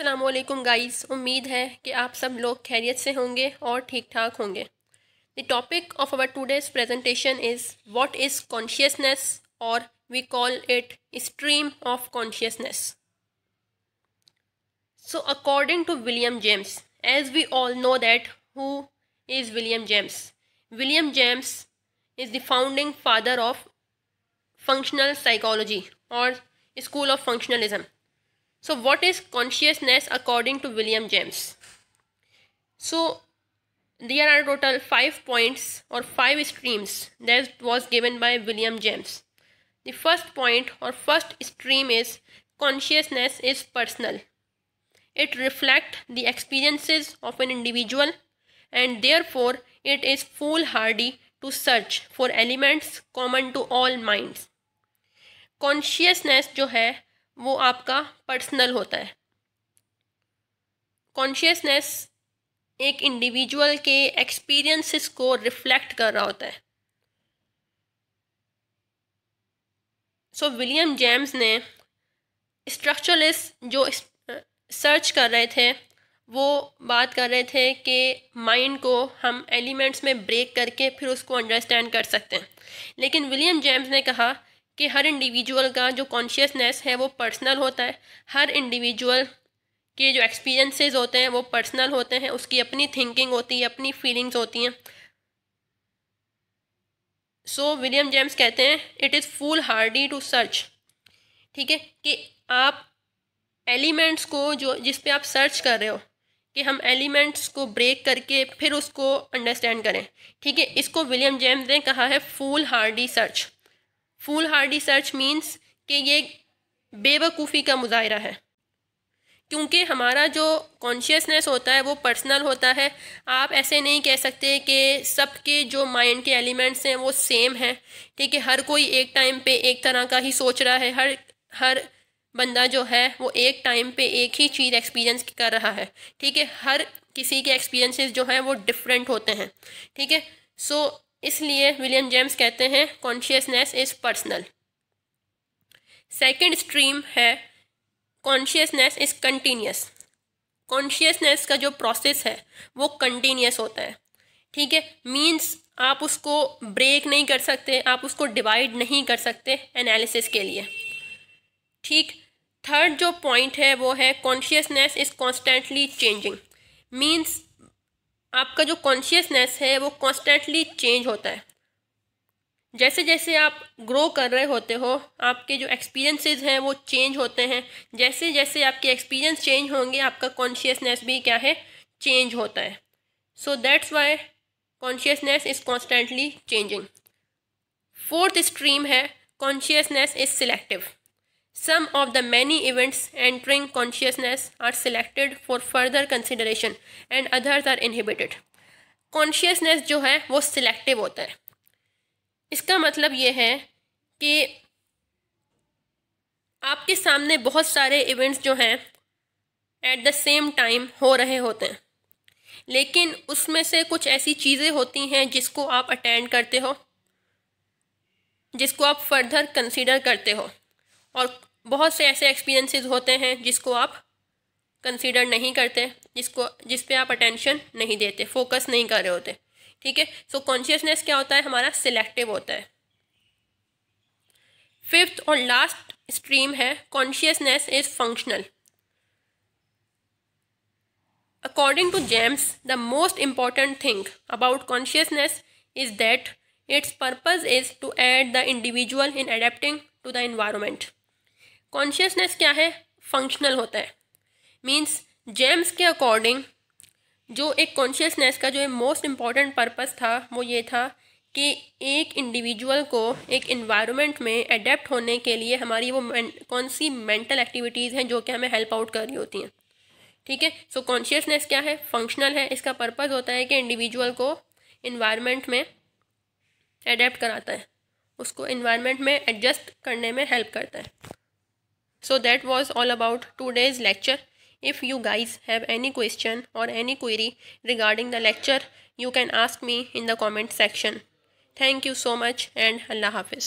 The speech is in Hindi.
अल्लाम गाइस उम्मीद है कि आप सब लोग खैरियत से होंगे और ठीक ठाक होंगे the topic of our today's presentation is what is consciousness और we call it stream of consciousness so according to William James as we all know that who is William James William James is the founding father of functional psychology और school of functionalism So, what is consciousness according to William James? So, there are total five points or five streams that was given by William James. The first point or first stream is consciousness is personal. It reflects the experiences of an individual and therefore it is foolhardy to search for elements common to all minds. Consciousness, जो है वो आपका पर्सनल होता है कॉन्शियसनेस एक इंडिविजुअल के एक्सपीरियंसेस को रिफ्लेक्ट कर रहा होता है सो विलियम जेम्स ने स्ट्रक्चरलिस्ट जो सर्च कर रहे थे वो बात कर रहे थे कि माइंड को हम एलिमेंट्स में ब्रेक करके फिर उसको अंडरस्टैंड कर सकते हैं लेकिन विलियम जेम्स ने कहा कि हर इंडिविजुअल का जो कॉन्शियसनेस है वो पर्सनल होता है हर इंडिविजुअल के जो एक्सपीरियंसेस होते हैं वो पर्सनल होते हैं उसकी अपनी थिंकिंग होती है अपनी फीलिंग्स होती हैं सो विलियम जेम्स कहते हैं it is foolhardy to search ठीक है कि आप एलिमेंट्स को जो जिस पे आप सर्च कर रहे हो कि हम एलिमेंट्स को ब्रेक करके फिर उसको अंडरस्टैंड करें ठीक है इसको विलियम जेम्स ने कहा है foolhardy search foolhardy search means कि ये बेवकूफ़ी का मुजाहरा है क्योंकि हमारा जो कॉन्शियसनेस होता है वो पर्सनल होता है आप ऐसे नहीं कह सकते कि सबके जो माइंड के एलिमेंट्स हैं वो सेम हैं ठीक है हर कोई एक टाइम पे एक तरह का ही सोच रहा है हर हर बंदा जो है वो एक टाइम पे एक ही चीज़ एक्सपीरियंस कर रहा है ठीक है हर किसी के एक्सपीरियंसेस जो हैं वो डिफरेंट होते हैं ठीक है सो इसलिए विलियम जेम्स कहते हैं consciousness is personal second stream है कॉन्शियसनेस इज कंटिन्यूस कॉन्शियसनेस का जो प्रोसेस है वो कंटिन्यूस होता है ठीक है मीन्स आप उसको ब्रेक नहीं कर सकते आप उसको डिवाइड नहीं कर सकते एनालिसिस के लिए ठीक थर्ड जो पॉइंट है वो है consciousness is constantly changing means आपका जो कॉन्शियसनेस है वो कॉन्स्टेंटली चेंज होता है जैसे जैसे आप ग्रो कर रहे होते हो आपके जो एक्सपीरियंसेस हैं वो चेंज होते हैं जैसे जैसे आपके एक्सपीरियंस चेंज होंगे आपका कॉन्शियसनेस भी क्या है चेंज होता है so that's why consciousness is constantly changing fourth stream है consciousness is selective Some of the many events entering consciousness are selected for further consideration and others are inhibited. Consciousness जो है वो सिलेक्टिव होता है इसका मतलब ये है कि आपके सामने बहुत सारे इवेंट्स जो हैं एट द सेम टाइम हो रहे होते हैं लेकिन उसमें से कुछ ऐसी चीज़ें होती हैं जिसको आप अटेंड करते हो जिसको आप फर्दर कंसिडर करते हो और बहुत से ऐसे एक्सपीरियंसेस होते हैं जिसको आप कंसीडर नहीं करते जिसको जिस पे आप अटेंशन नहीं देते फोकस नहीं कर रहे होते ठीक है सो कॉन्शियसनेस क्या होता है हमारा सिलेक्टिव होता है फिफ्थ और लास्ट स्ट्रीम है consciousness is functional according to James the most important thing about consciousness is that its purpose is to aid the individual in adapting to the environment consciousness क्या है फंक्शनल होता है मीन्स जेम्स के अकॉर्डिंग जो एक कॉन्शियसनेस का जो मोस्ट इम्पॉर्टेंट पर्पस था वो ये था कि एक इंडिविजुअल को एक इन्वायरमेंट में अडेप्ट होने के लिए हमारी वो कौन सी मेंटल एक्टिविटीज़ हैं जो कि हमें हेल्प आउट कर रही होती हैं ठीक है सो कॉन्शियसनेस क्या है फंक्शनल है इसका पर्पज़ होता है कि इंडिविजुअल को इन्वायरमेंट में अडेप्ट कराता है उसको इन्वायरमेंट में एडजस्ट करने में हेल्प करता है so that was all about today's lecture if you guys have any question or any query regarding the lecture you can ask me in the comment section thank you so much and allah hafiz